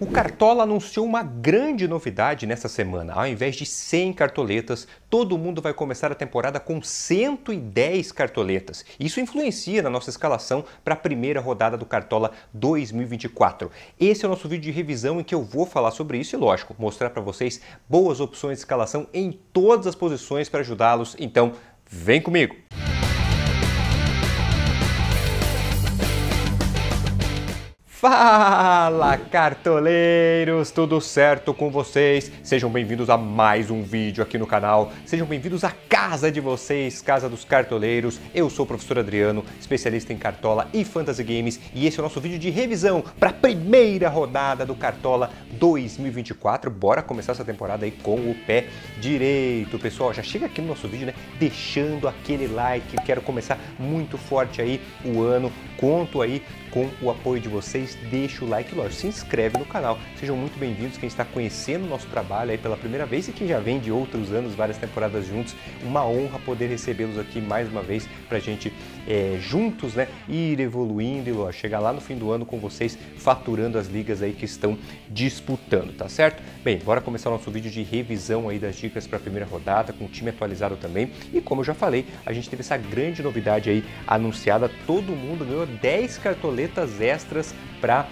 O Cartola anunciou uma grande novidade nessa semana. Ao invés de 100 cartoletas, todo mundo vai começar a temporada com 110 cartoletas. Isso influencia na nossa escalação para a primeira rodada do Cartola 2024. Esse é o nosso vídeo de revisão em que eu vou falar sobre isso e, lógico, mostrar para vocês boas opções de escalação em todas as posições para ajudá-los. Então, vem comigo! Fala cartoleiros, tudo certo com vocês? Sejam bem-vindos a mais um vídeo aqui no canal, sejam bem-vindos à casa de vocês, casa dos cartoleiros. Eu sou o professor Adriano, especialista em cartola e fantasy games, e esse é o nosso vídeo de revisão para a primeira rodada do Cartola 2024. Bora começar essa temporada aí com o pé direito, pessoal. Já chega aqui no nosso vídeo, né? Deixando aquele like, quero começar muito forte aí o ano. Conto aí com o apoio de vocês, deixa o like, lá se inscreve no canal. Sejam muito bem-vindos quem está conhecendo o nosso trabalho aí pela primeira vez e quem já vem de outros anos, várias temporadas juntos. Uma honra poder recebê-los aqui mais uma vez para a gente é, juntos, né, ir evoluindo e chegar lá no fim do ano com vocês faturando as ligas aí que estão disputando, tá certo? Bem, bora começar o nosso vídeo de revisão aí das dicas para a primeira rodada com o time atualizado também. E como eu já falei, a gente teve essa grande novidade aí anunciada, todo mundo ganhou 10 cartoletas camisetas extras para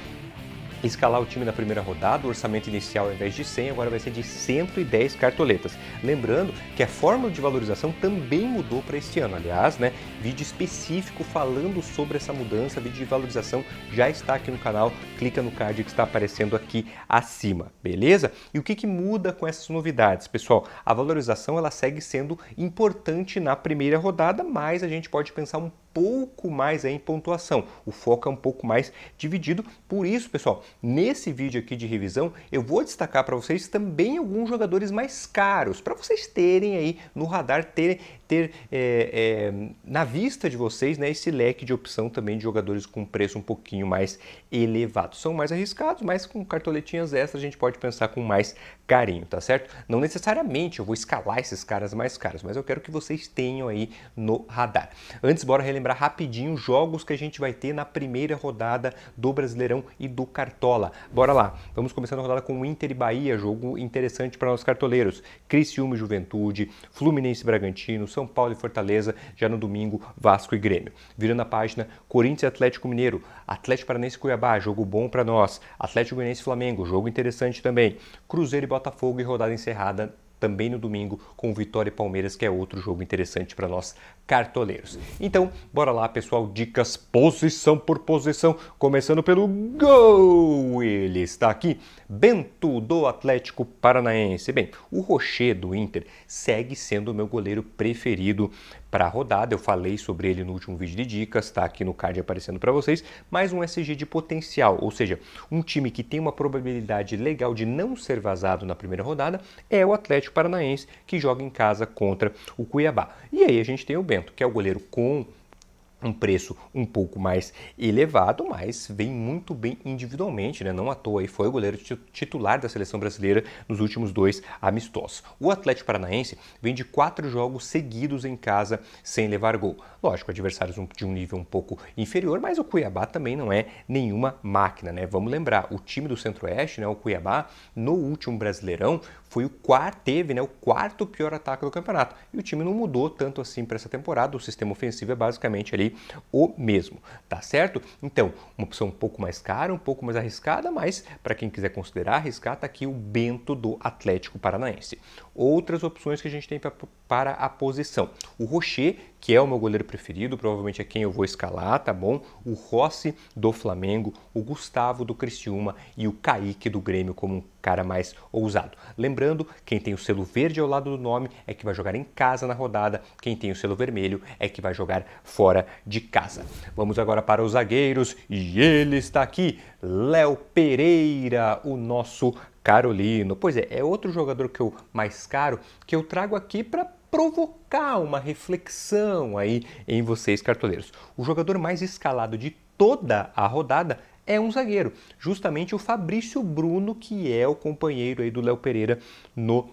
escalar o time na primeira rodada, o orçamento inicial ao invés de 100, agora vai ser de 110 cartoletas. Lembrando que a fórmula de valorização também mudou para este ano. Aliás, né, vídeo específico falando sobre essa mudança, vídeo de valorização já está aqui no canal, clica no card que está aparecendo aqui acima, beleza? E o que, que muda com essas novidades? Pessoal, a valorização ela segue sendo importante na primeira rodada, mas a gente pode pensar um pouco mais é, em pontuação. O foco é um pouco mais dividido. Por isso, pessoal, nesse vídeo aqui de revisão, eu vou destacar para vocês também alguns jogadores mais caros, para vocês terem aí no radar, terem ter é, é, na vista de vocês né, esse leque de opção também de jogadores com preço um pouquinho mais elevado. São mais arriscados, mas com cartoletinhas extras a gente pode pensar com mais carinho, tá certo? Não necessariamente eu vou escalar esses caras mais caros, mas eu quero que vocês tenham aí no radar. Antes, bora relembrar rapidinho os jogos que a gente vai ter na primeira rodada do Brasileirão e do Cartola. Bora lá, vamos começar a rodada com o Inter e Bahia, jogo interessante para nós cartoleiros. Criciúma e Juventude, Fluminense e Bragantino, são Paulo e Fortaleza, já no domingo, Vasco e Grêmio. Virando a página, Corinthians e Atlético Mineiro, Atlético Paranense e Cuiabá, jogo bom para nós, Atlético Goianiense e Flamengo, jogo interessante também, Cruzeiro e Botafogo e rodada encerrada também no domingo com Vitória e Palmeiras, que é outro jogo interessante para nós cartoleiros. Então, bora lá, pessoal, dicas posição por posição, começando pelo gol. Ele está aqui, Bento do Atlético Paranaense. Bem, o Rocher do Inter segue sendo o meu goleiro preferido para a rodada. Eu falei sobre ele no último vídeo de dicas, está aqui no card aparecendo para vocês. Mais um SG de potencial, ou seja, um time que tem uma probabilidade legal de não ser vazado na primeira rodada é o Atlético Paranaense, que joga em casa contra o Cuiabá. E aí a gente tem o Bento, que é o goleiro com um preço um pouco mais elevado, mas vem muito bem individualmente, né? não à toa, e foi o goleiro titular da seleção brasileira nos últimos dois amistosos. O Atlético Paranaense vem de quatro jogos seguidos em casa sem levar gol. Lógico, adversários de um nível um pouco inferior, mas o Cuiabá também não é nenhuma máquina. Né? Vamos lembrar, o time do Centro-Oeste, né, o Cuiabá, no último Brasileirão, foi o quarto, teve né, o quarto pior ataque do campeonato. E o time não mudou tanto assim para essa temporada. O sistema ofensivo é basicamente ali o mesmo, tá certo? Então, uma opção um pouco mais cara, um pouco mais arriscada, mas para quem quiser considerar arriscar, tá aqui o Bento do Atlético Paranaense. Outras opções que a gente tem para para a posição. O Rocher, que é o meu goleiro preferido, provavelmente é quem eu vou escalar, tá bom? O Rossi do Flamengo, o Gustavo do Criciúma e o Kaique do Grêmio como um cara mais ousado. Lembrando, quem tem o selo verde ao lado do nome é que vai jogar em casa na rodada, quem tem o selo vermelho é que vai jogar fora de casa. Vamos agora para os zagueiros e ele está aqui. Léo Pereira, o nosso Carolino. Pois é, é outro jogador que eu mais caro que eu trago aqui para provocar uma reflexão aí em vocês cartoleiros. O jogador mais escalado de toda a rodada é um zagueiro, justamente o Fabrício Bruno, que é o companheiro aí do Léo Pereira no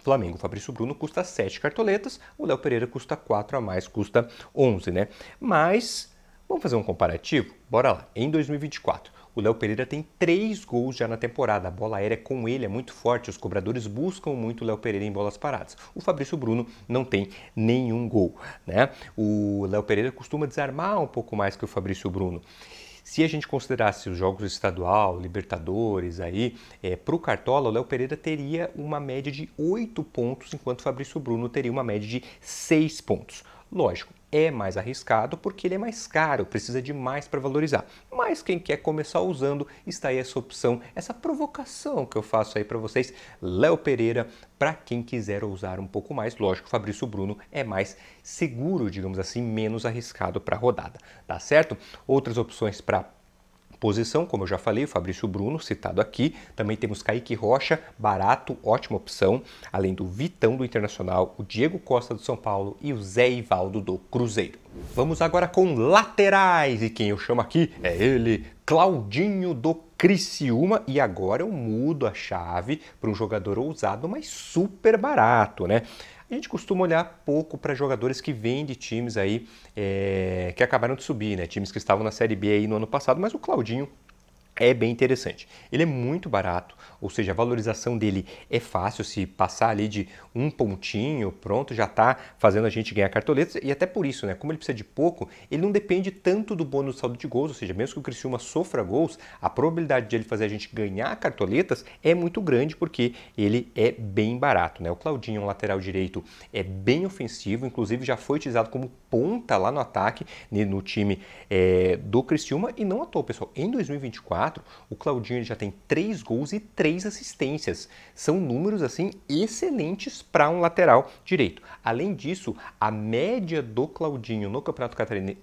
Flamengo. O Fabrício Bruno custa 7 cartoletas, o Léo Pereira custa 4 a mais, custa 11, né? Mas vamos fazer um comparativo? Bora lá. Em 2024, o Léo Pereira tem três gols já na temporada. A bola aérea é com ele é muito forte. Os cobradores buscam muito o Léo Pereira em bolas paradas. O Fabrício Bruno não tem nenhum gol. Né? O Léo Pereira costuma desarmar um pouco mais que o Fabrício Bruno. Se a gente considerasse os jogos estadual, Libertadores, aí, é, para o Cartola, o Léo Pereira teria uma média de 8 pontos, enquanto o Fabrício Bruno teria uma média de 6 pontos. Lógico, é mais arriscado porque ele é mais caro, precisa de mais para valorizar. Mas quem quer começar usando, está aí essa opção, essa provocação que eu faço aí para vocês, Léo Pereira, para quem quiser usar um pouco mais, lógico, Fabrício Bruno é mais seguro, digamos assim, menos arriscado para a rodada, tá certo? Outras opções para posição, como eu já falei, o Fabrício Bruno, citado aqui. Também temos Kaique Rocha, barato, ótima opção. Além do Vitão do Internacional, o Diego Costa do São Paulo e o Zé Ivaldo do Cruzeiro. Vamos agora com laterais, e quem eu chamo aqui é ele, Claudinho do Criciúma e agora eu mudo a chave para um jogador ousado, mas super barato, né? A gente costuma olhar pouco para jogadores que vêm de times aí é, que acabaram de subir, né? Times que estavam na Série B aí no ano passado, mas o Claudinho é bem interessante. Ele é muito barato, ou seja, a valorização dele é fácil, se passar ali de um pontinho, pronto, já está fazendo a gente ganhar cartoletas, e até por isso, né, como ele precisa de pouco, ele não depende tanto do bônus saldo de gols, ou seja, mesmo que o Criciúma sofra gols, a probabilidade de ele fazer a gente ganhar cartoletas é muito grande, porque ele é bem barato. Né? O Claudinho, um lateral direito, é bem ofensivo, inclusive já foi utilizado como ponta lá no ataque, no time é, do Criciúma, e não à toa, pessoal, em 2024, o Claudinho já tem 3 gols e 3 assistências. São números assim excelentes para um lateral direito. Além disso, a média do Claudinho no Campeonato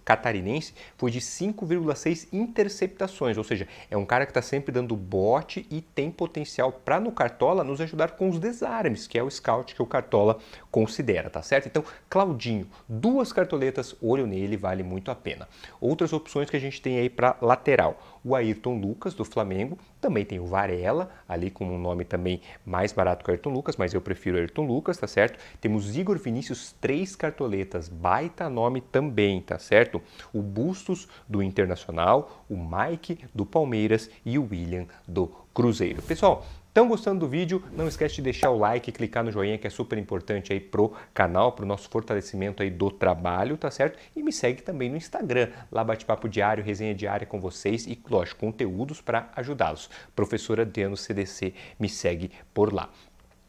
Catarinense foi de 5,6 interceptações, ou seja, é um cara que está sempre dando bote e tem potencial para no Cartola nos ajudar com os desarmes, que é o scout que o Cartola considera, tá certo? Então, Claudinho, duas cartoletas, olho nele, vale muito a pena. Outras opções que a gente tem aí para lateral, o Ayrton Lucas, do Flamengo, também tem o Varela, ali com um nome também mais barato que o Ayrton Lucas, mas eu prefiro o Ayrton Lucas, tá certo? Temos Igor Vinícius, três cartoletas, baita nome também, tá certo? O Bustos, do Internacional, o Mike, do Palmeiras e o William, do Cruzeiro. Pessoal, Estão gostando do vídeo? Não esquece de deixar o like, clicar no joinha que é super importante aí pro canal, pro nosso fortalecimento aí do trabalho, tá certo? E me segue também no Instagram, lá bate-papo diário, resenha diária com vocês e, lógico, conteúdos para ajudá-los. Professora Adriano CDC me segue por lá.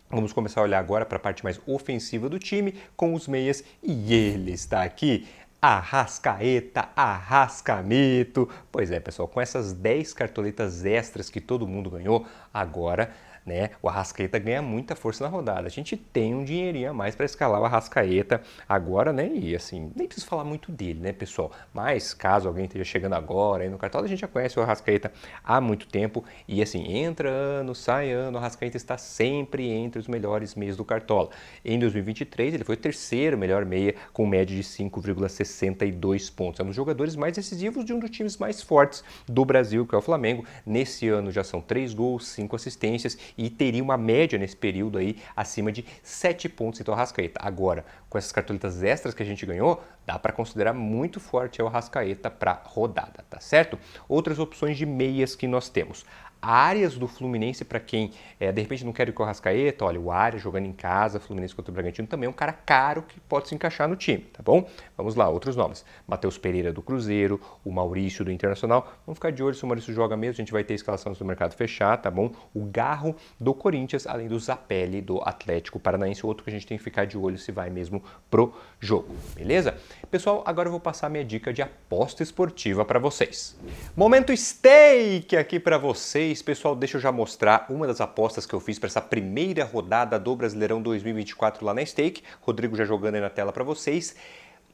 Vamos começar a olhar agora para a parte mais ofensiva do time com os meias e ele está aqui. Arrascaeta, Arrascaneto. Pois é, pessoal, com essas 10 cartoletas extras que todo mundo ganhou, agora né? O Arrascaeta ganha muita força na rodada. A gente tem um dinheirinho a mais para escalar o Arrascaeta agora, né? E assim, nem preciso falar muito dele, né, pessoal? Mas caso alguém esteja chegando agora aí no cartola, a gente já conhece o Arrascaeta há muito tempo e assim, entra ano, sai ano, o Arrascaeta está sempre entre os melhores meias do cartola. Em 2023, ele foi o terceiro melhor meia com média de 5,62 pontos. É um dos jogadores mais decisivos de um dos times mais fortes do Brasil, que é o Flamengo. Nesse ano já são três gols, cinco assistências e teria uma média nesse período aí acima de 7 pontos então Arrascaeta. Agora, com essas cartolitas extras que a gente ganhou, dá para considerar muito forte o Rascaeta para rodada, tá certo? Outras opções de meias que nós temos. Áreas do Fluminense, para quem é, de repente não quer ir com o Rascaeta, olha, o Área jogando em casa, Fluminense contra o Bragantino também é um cara caro que pode se encaixar no time, tá bom? Vamos lá, outros nomes. Matheus Pereira do Cruzeiro, o Maurício do Internacional. Vamos ficar de olho se o Maurício joga mesmo, a gente vai ter escalação do mercado fechar, tá bom? O Garro do Corinthians, além do Zapelli do Atlético Paranaense, outro que a gente tem que ficar de olho se vai mesmo mesmo pro jogo, beleza? Pessoal, agora eu vou passar minha dica de aposta esportiva para vocês. Momento stake aqui para vocês, pessoal, deixa eu já mostrar uma das apostas que eu fiz para essa primeira rodada do Brasileirão 2024 lá na Stake. Rodrigo já jogando aí na tela para vocês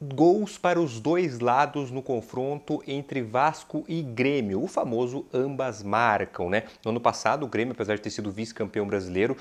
gols para os dois lados no confronto entre Vasco e Grêmio, o famoso ambas marcam, né? No ano passado, o Grêmio, apesar de ter sido vice-campeão brasileiro,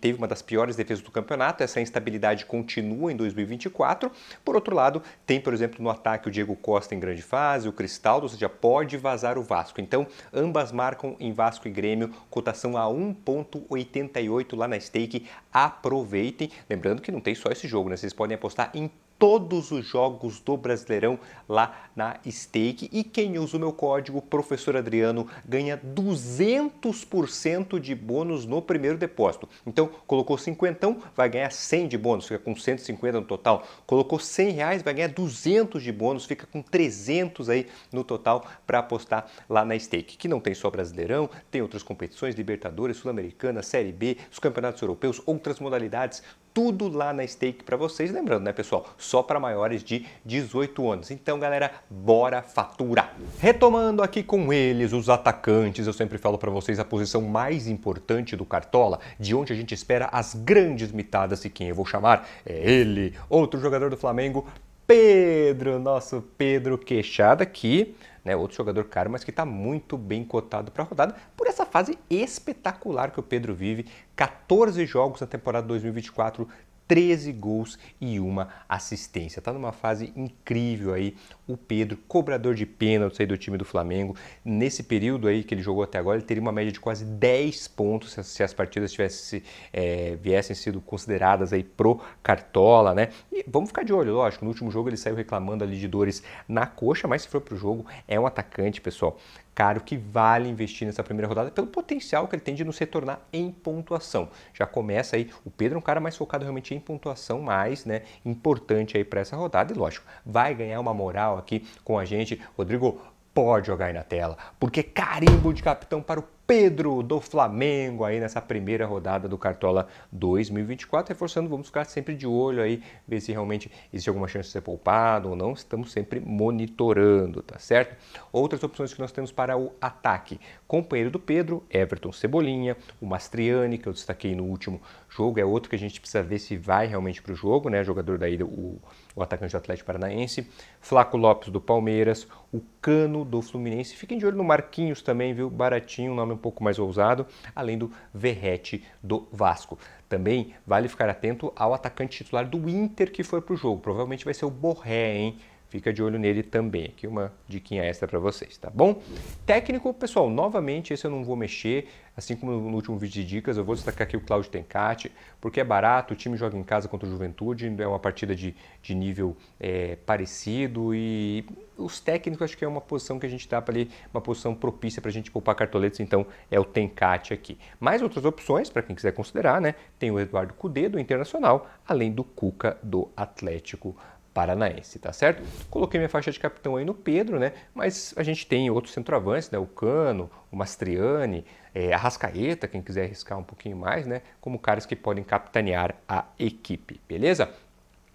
teve uma das piores defesas do campeonato, essa instabilidade continua em 2024. Por outro lado, tem, por exemplo, no ataque o Diego Costa em grande fase, o Cristaldo, ou seja, pode vazar o Vasco. Então, ambas marcam em Vasco e Grêmio, cotação a 1.88 lá na stake. Aproveitem, lembrando que não tem só esse jogo, né? Vocês podem apostar em todos os jogos do Brasileirão lá na Stake. E quem usa o meu código, professor Adriano, ganha 200% de bônus no primeiro depósito. Então, colocou 50, vai ganhar 100 de bônus, fica com 150 no total. Colocou 100 reais, vai ganhar 200 de bônus, fica com 300 aí no total para apostar lá na Stake. Que não tem só Brasileirão, tem outras competições, Libertadores, Sul-Americana, Série B, os campeonatos europeus, outras modalidades tudo lá na Stake para vocês. Lembrando, né, pessoal, só para maiores de 18 anos. Então, galera, bora faturar. Retomando aqui com eles, os atacantes, eu sempre falo para vocês a posição mais importante do Cartola, de onde a gente espera as grandes mitadas, e quem eu vou chamar é ele, outro jogador do Flamengo, Pedro, nosso Pedro Queixada aqui, né, outro jogador caro, mas que está muito bem cotado para a rodada por essa fase espetacular que o Pedro vive. 14 jogos na temporada 2024, 13 gols e uma assistência. Está numa fase incrível aí o Pedro, cobrador de pênaltis aí do time do Flamengo. Nesse período aí que ele jogou até agora, ele teria uma média de quase 10 pontos se as partidas tivesse, é, viessem sido consideradas aí pro Cartola, né? E vamos ficar de olho, lógico. No último jogo ele saiu reclamando ali de dores na coxa, mas se for pro jogo, é um atacante, pessoal caro que vale investir nessa primeira rodada pelo potencial que ele tem de nos retornar em pontuação. Já começa aí, o Pedro é um cara mais focado realmente em pontuação mais né, importante aí para essa rodada e, lógico, vai ganhar uma moral aqui com a gente. Rodrigo, pode jogar aí na tela, porque carimbo de capitão para o Pedro do Flamengo aí nessa primeira rodada do Cartola 2024. Reforçando, vamos ficar sempre de olho aí, ver se realmente existe alguma chance de ser poupado ou não. Estamos sempre monitorando, tá certo? Outras opções que nós temos para o ataque: companheiro do Pedro, Everton Cebolinha, o Mastriani, que eu destaquei no último jogo, é outro que a gente precisa ver se vai realmente para o jogo, né? Jogador da ida, o, o atacante do Atlético Paranaense, Flaco Lopes do Palmeiras, o Cano do Fluminense. Fiquem de olho no Marquinhos também, viu? Baratinho, nome um pouco mais ousado, além do Verrete do Vasco. Também vale ficar atento ao atacante titular do Inter que foi para o jogo. Provavelmente vai ser o Borré, hein? Fica de olho nele também. Aqui uma diquinha extra para vocês, tá bom? Técnico, pessoal, novamente, esse eu não vou mexer. Assim como no último vídeo de dicas, eu vou destacar aqui o Claudio Tencati, porque é barato, o time joga em casa contra o Juventude, é uma partida de, de nível é, parecido e os técnicos acho que é uma posição que a gente dá para ali, uma posição propícia para a gente poupar cartoletas, então é o Tencati aqui. Mais outras opções, para quem quiser considerar, né? Tem o Eduardo Cudê do Internacional, além do Cuca do Atlético paranaense, tá certo? Coloquei minha faixa de capitão aí no Pedro, né? Mas a gente tem outros centroavantes, né? O Cano, o Mastriani, é, a Rascaeta, quem quiser arriscar um pouquinho mais, né? Como caras que podem capitanear a equipe, beleza?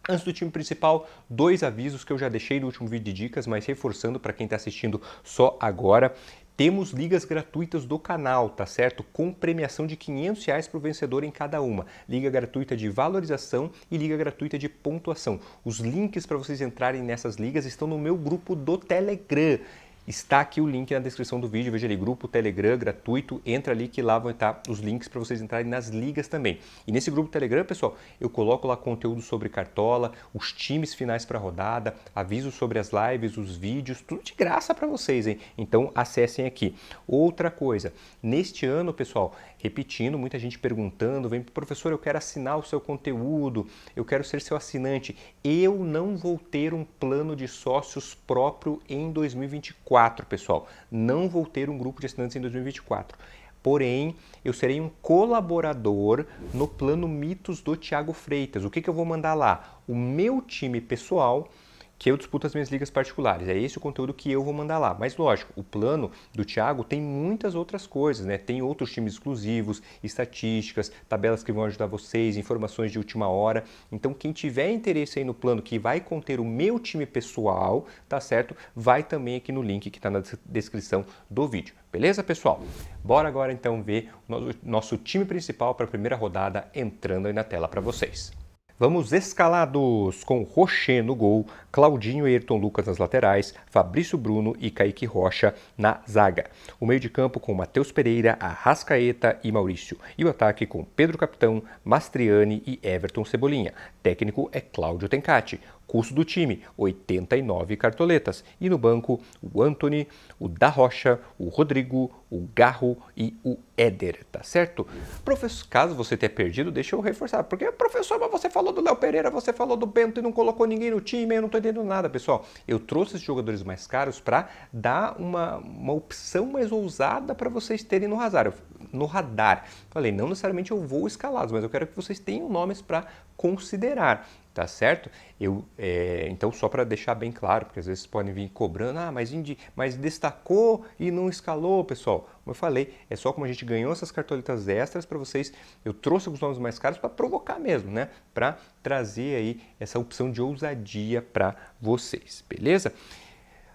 Antes do time principal, dois avisos que eu já deixei no último vídeo de dicas, mas reforçando para quem está assistindo só agora. Temos ligas gratuitas do canal, tá certo? Com premiação de 500 reais para o vencedor em cada uma. Liga gratuita de valorização e liga gratuita de pontuação. Os links para vocês entrarem nessas ligas estão no meu grupo do Telegram. Está aqui o link na descrição do vídeo, veja ali, grupo Telegram gratuito, entra ali que lá vão estar os links para vocês entrarem nas ligas também. E nesse grupo Telegram, pessoal, eu coloco lá conteúdo sobre cartola, os times finais para rodada, aviso sobre as lives, os vídeos, tudo de graça para vocês, hein? Então acessem aqui. Outra coisa, neste ano, pessoal, repetindo, muita gente perguntando, vem professor, eu quero assinar o seu conteúdo, eu quero ser seu assinante. Eu não vou ter um plano de sócios próprio em 2024. 2024, pessoal. Não vou ter um grupo de assinantes em 2024. Porém, eu serei um colaborador no plano Mitos do Tiago Freitas. O que, que eu vou mandar lá? O meu time pessoal que eu disputo as minhas ligas particulares. É esse o conteúdo que eu vou mandar lá. Mas lógico, o plano do Thiago tem muitas outras coisas, né? Tem outros times exclusivos, estatísticas, tabelas que vão ajudar vocês, informações de última hora. Então, quem tiver interesse aí no plano que vai conter o meu time pessoal, tá certo? Vai também aqui no link que está na descrição do vídeo. Beleza, pessoal? Bora agora então ver o nosso time principal para a primeira rodada entrando aí na tela para vocês. Vamos escalados com Rocher no gol, Claudinho e Ayrton Lucas nas laterais, Fabrício Bruno e Kaique Rocha na zaga. O meio de campo com Matheus Pereira, Arrascaeta e Maurício. E o ataque com Pedro Capitão, Mastriani e Everton Cebolinha. Técnico é Cláudio Tencati. Custo do time, 89 cartoletas. E no banco, o Anthony, o Da Rocha, o Rodrigo, o Garro e o Éder, tá certo? Professor, caso você tenha perdido, deixa eu reforçar. Porque, professor, mas você falou do Léo Pereira, você falou do Bento e não colocou ninguém no time, eu não tô entendendo nada, pessoal. Eu trouxe esses jogadores mais caros para dar uma, uma opção mais ousada para vocês terem no radar. No radar. Falei, não necessariamente eu vou escalá-los, mas eu quero que vocês tenham nomes para considerar tá certo? Eu, é, então, só para deixar bem claro, porque às vezes podem vir cobrando, ah, mas, indi, mas destacou e não escalou, pessoal. Como eu falei, é só como a gente ganhou essas cartoletas extras para vocês, eu trouxe alguns nomes mais caros para provocar mesmo, né? Para trazer aí essa opção de ousadia para vocês, beleza?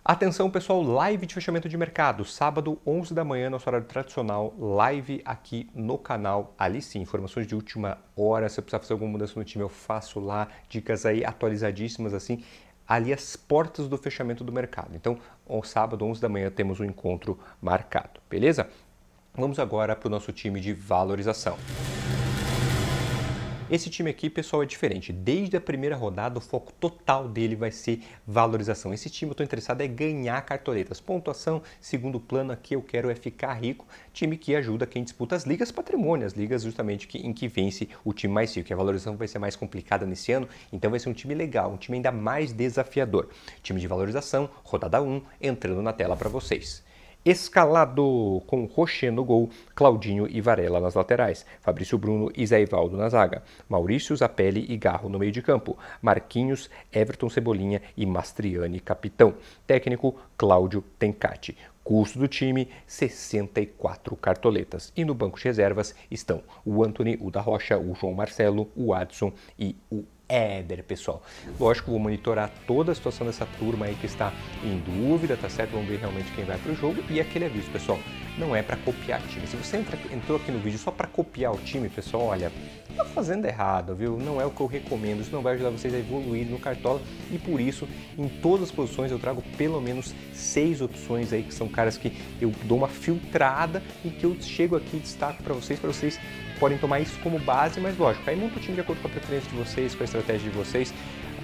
Atenção pessoal, live de fechamento de mercado, sábado 11 da manhã, nosso horário tradicional, live aqui no canal. Ali sim, informações de última hora, se eu precisar fazer alguma mudança no time, eu faço lá, dicas aí atualizadíssimas assim, ali as portas do fechamento do mercado. Então, ao sábado 11 da manhã temos um encontro marcado, beleza? Vamos agora para o nosso time de valorização. Esse time aqui, pessoal, é diferente. Desde a primeira rodada, o foco total dele vai ser valorização. Esse time eu estou interessado é ganhar cartoletas. Pontuação, segundo plano aqui, eu quero é ficar rico. Time que ajuda quem disputa as ligas patrimônio, as ligas justamente que, em que vence o time mais rico. a valorização vai ser mais complicada nesse ano, então vai ser um time legal, um time ainda mais desafiador. Time de valorização, rodada 1, entrando na tela para vocês escalado com Rocher no gol, Claudinho e Varela nas laterais, Fabrício Bruno e Zé Ivaldo na zaga, Maurício Zapelli e Garro no meio de campo, Marquinhos, Everton Cebolinha e Mastriani capitão. Técnico Cláudio Tencati. Custo do time, 64 cartoletas. E no banco de reservas estão o Anthony, o da Rocha, o João Marcelo, o Adson e o Éder, pessoal. Lógico, vou monitorar toda a situação dessa turma aí que está em dúvida, tá certo? Vamos ver realmente quem vai para o jogo. E aquele aviso, pessoal, não é para copiar time. Se você entra, entrou aqui no vídeo só para copiar o time, pessoal, olha, tá fazendo errado, viu? Não é o que eu recomendo, isso não vai ajudar vocês a evoluir no Cartola e por isso, em todas as posições, eu trago pelo menos seis opções aí, que são caras que eu dou uma filtrada e que eu chego aqui e destaco para vocês, para vocês podem tomar isso como base, mas lógico, aí monta o time de acordo com a preferência de vocês, com a estratégia de vocês.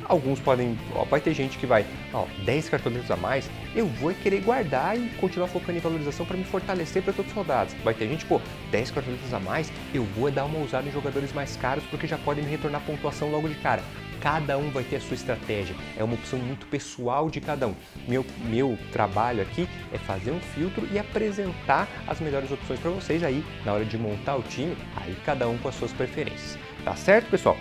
Alguns podem, ó, vai ter gente que vai, ó, 10 cartoletos a mais, eu vou querer guardar e continuar focando em valorização para me fortalecer para todos os soldados. Vai ter gente, pô, 10 cartoletas a mais, eu vou dar uma ousada em jogadores mais caros porque já podem me retornar pontuação logo de cara. Cada um vai ter a sua estratégia, é uma opção muito pessoal de cada um. Meu, meu trabalho aqui é fazer um filtro e apresentar as melhores opções para vocês aí na hora de montar o time, aí cada um com as suas preferências. Tá certo, pessoal?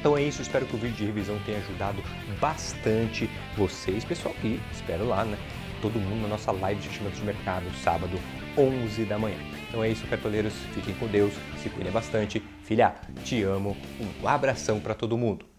Então é isso, espero que o vídeo de revisão tenha ajudado bastante vocês, pessoal, e espero lá, né? Todo mundo na nossa live de investimentos de mercado, sábado, 11 da manhã. Então é isso, cartoleiros, fiquem com Deus, se cuidem bastante. Filha, te amo, um abração para todo mundo.